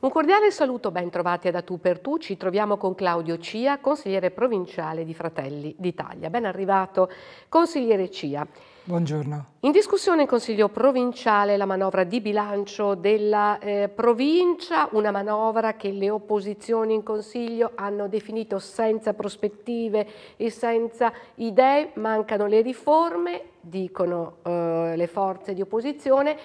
Un cordiale saluto, ben trovati da Tu per Tu. Ci troviamo con Claudio Cia, consigliere provinciale di Fratelli d'Italia. Ben arrivato, consigliere Cia. Buongiorno. In discussione in Consiglio provinciale la manovra di bilancio della eh, provincia, una manovra che le opposizioni in Consiglio hanno definito senza prospettive e senza idee, mancano le riforme, dicono eh, le forze di opposizione,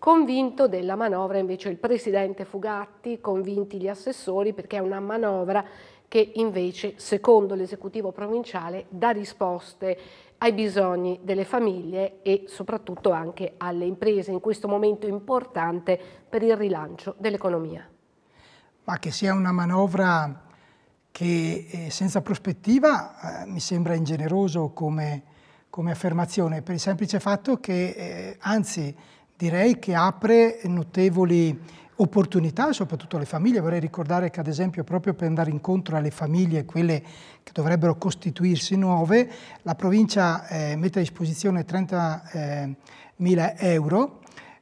convinto della manovra invece il Presidente Fugatti, convinti gli assessori perché è una manovra che invece, secondo l'esecutivo provinciale, dà risposte ai bisogni delle famiglie e soprattutto anche alle imprese in questo momento importante per il rilancio dell'economia. Ma che sia una manovra che eh, senza prospettiva eh, mi sembra ingeneroso come, come, affermazione, per il semplice fatto che, eh, anzi direi che apre notevoli opportunità soprattutto alle famiglie. Vorrei ricordare che ad esempio proprio per andare incontro alle famiglie, quelle che dovrebbero costituirsi nuove, la provincia eh, mette a disposizione 30.000 eh, euro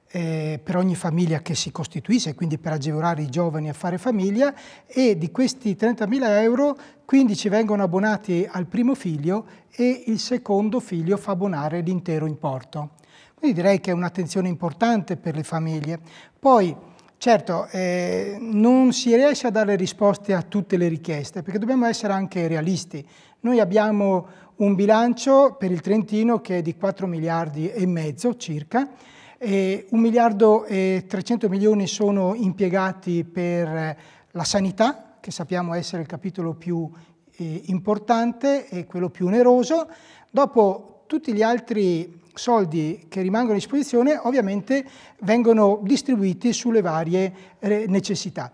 eh, per ogni famiglia che si costituisse, quindi per agevolare i giovani a fare famiglia e di questi 30.000 euro 15 vengono abbonati al primo figlio e il secondo figlio fa abbonare l'intero importo. Quindi direi che è un'attenzione importante per le famiglie. Poi Certo, eh, non si riesce a dare risposte a tutte le richieste, perché dobbiamo essere anche realisti. Noi abbiamo un bilancio per il Trentino che è di 4 miliardi e mezzo circa, e 1 miliardo e 300 milioni sono impiegati per la sanità, che sappiamo essere il capitolo più eh, importante e quello più oneroso. Dopo tutti gli altri soldi che rimangono a disposizione ovviamente vengono distribuiti sulle varie eh, necessità.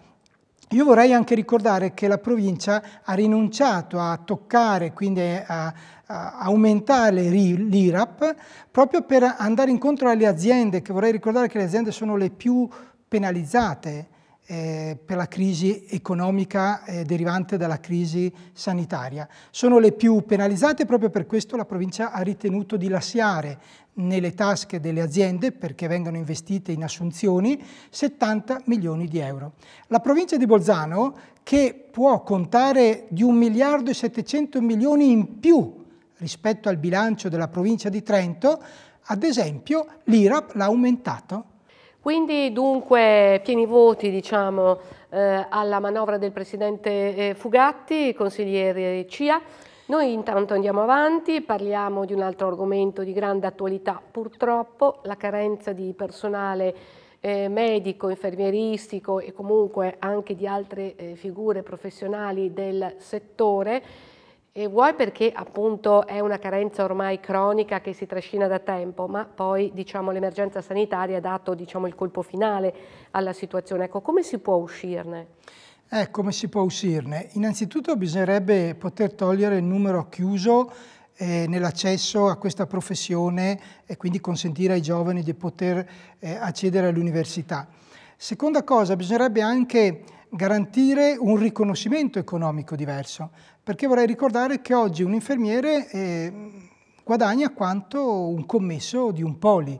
Io vorrei anche ricordare che la provincia ha rinunciato a toccare, quindi a, aumentare l'IRAP, proprio per andare incontro alle aziende, che vorrei ricordare che le aziende sono le più penalizzate eh, per la crisi economica eh, derivante dalla crisi sanitaria. Sono le più penalizzate proprio per questo la provincia ha ritenuto di lasciare nelle tasche delle aziende, perché vengono investite in assunzioni, 70 milioni di euro. La provincia di Bolzano, che può contare di 1 miliardo e 700 milioni in più rispetto al bilancio della provincia di Trento, ad esempio l'IRAP l'ha aumentato quindi dunque pieni voti diciamo, eh, alla manovra del Presidente eh, Fugatti, consigliere CIA. Noi intanto andiamo avanti, parliamo di un altro argomento di grande attualità, purtroppo la carenza di personale eh, medico, infermieristico e comunque anche di altre eh, figure professionali del settore e vuoi perché appunto è una carenza ormai cronica che si trascina da tempo, ma poi diciamo, l'emergenza sanitaria ha dato diciamo, il colpo finale alla situazione. Ecco, come si può uscirne? Eh, come si può uscirne? Innanzitutto bisognerebbe poter togliere il numero chiuso eh, nell'accesso a questa professione e quindi consentire ai giovani di poter eh, accedere all'università. Seconda cosa, bisognerebbe anche garantire un riconoscimento economico diverso, perché vorrei ricordare che oggi un infermiere eh, guadagna quanto un commesso di un poli,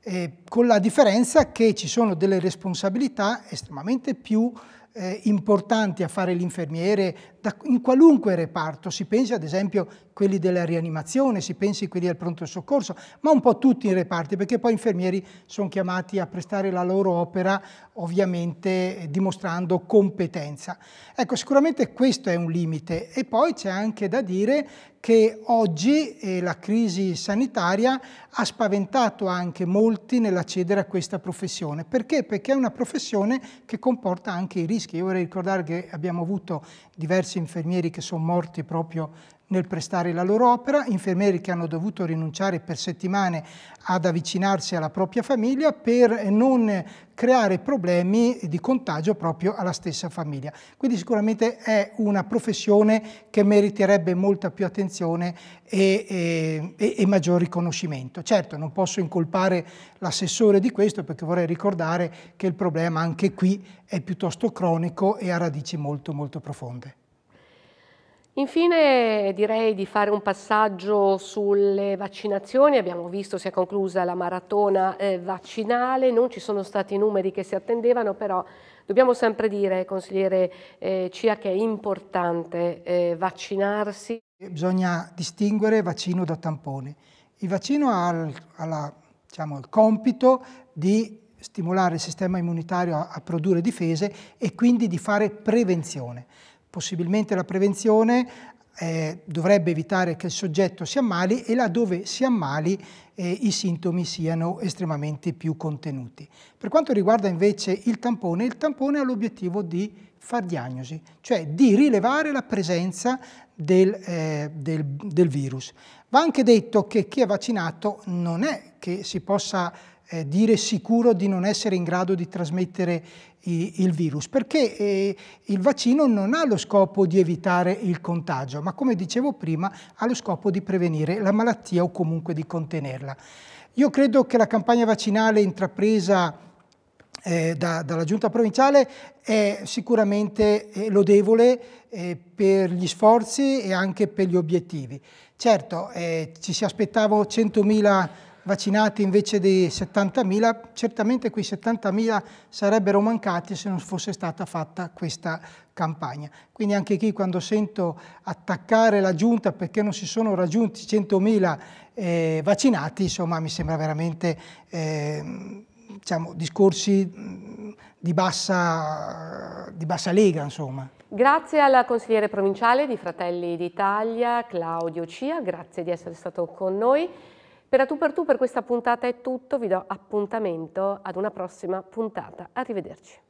eh, con la differenza che ci sono delle responsabilità estremamente più eh, importanti a fare l'infermiere da, in qualunque reparto, si pensi ad esempio a quelli della rianimazione, si pensi a quelli del pronto soccorso, ma un po' tutti i reparti, perché poi infermieri sono chiamati a prestare la loro opera ovviamente eh, dimostrando competenza. Ecco, sicuramente questo è un limite e poi c'è anche da dire che oggi eh, la crisi sanitaria ha spaventato anche molti nell'accedere a questa professione. Perché? Perché è una professione che comporta anche i rischi. Io vorrei ricordare che abbiamo avuto diversi infermieri che sono morti proprio nel prestare la loro opera, infermieri che hanno dovuto rinunciare per settimane ad avvicinarsi alla propria famiglia per non creare problemi di contagio proprio alla stessa famiglia. Quindi sicuramente è una professione che meriterebbe molta più attenzione e, e, e maggior riconoscimento. Certo, non posso incolpare l'assessore di questo perché vorrei ricordare che il problema anche qui è piuttosto cronico e ha radici molto molto profonde. Infine direi di fare un passaggio sulle vaccinazioni, abbiamo visto si è conclusa la maratona eh, vaccinale, non ci sono stati i numeri che si attendevano però dobbiamo sempre dire consigliere eh, Cia che è importante eh, vaccinarsi. Bisogna distinguere vaccino da tampone, il vaccino ha il, alla, diciamo, il compito di stimolare il sistema immunitario a, a produrre difese e quindi di fare prevenzione. Possibilmente la prevenzione eh, dovrebbe evitare che il soggetto si ammali e laddove si ammali eh, i sintomi siano estremamente più contenuti. Per quanto riguarda invece il tampone, il tampone ha l'obiettivo di far diagnosi, cioè di rilevare la presenza del, eh, del, del virus. Va anche detto che chi è vaccinato non è che si possa eh, dire sicuro di non essere in grado di trasmettere i, il virus, perché eh, il vaccino non ha lo scopo di evitare il contagio, ma come dicevo prima ha lo scopo di prevenire la malattia o comunque di contenerla. Io credo che la campagna vaccinale intrapresa eh, da, dalla giunta provinciale è sicuramente eh, lodevole eh, per gli sforzi e anche per gli obiettivi. Certo, eh, ci si aspettava 100.000 vaccinati invece di 70.000, certamente quei 70.000 sarebbero mancati se non fosse stata fatta questa campagna. Quindi anche qui quando sento attaccare la giunta perché non si sono raggiunti 100.000 eh, vaccinati, insomma mi sembra veramente eh, diciamo, discorsi di bassa, di bassa lega. Insomma. Grazie al consigliere provinciale di Fratelli d'Italia, Claudio Cia, grazie di essere stato con noi. Per a tu per tu per questa puntata è tutto, vi do appuntamento ad una prossima puntata. Arrivederci.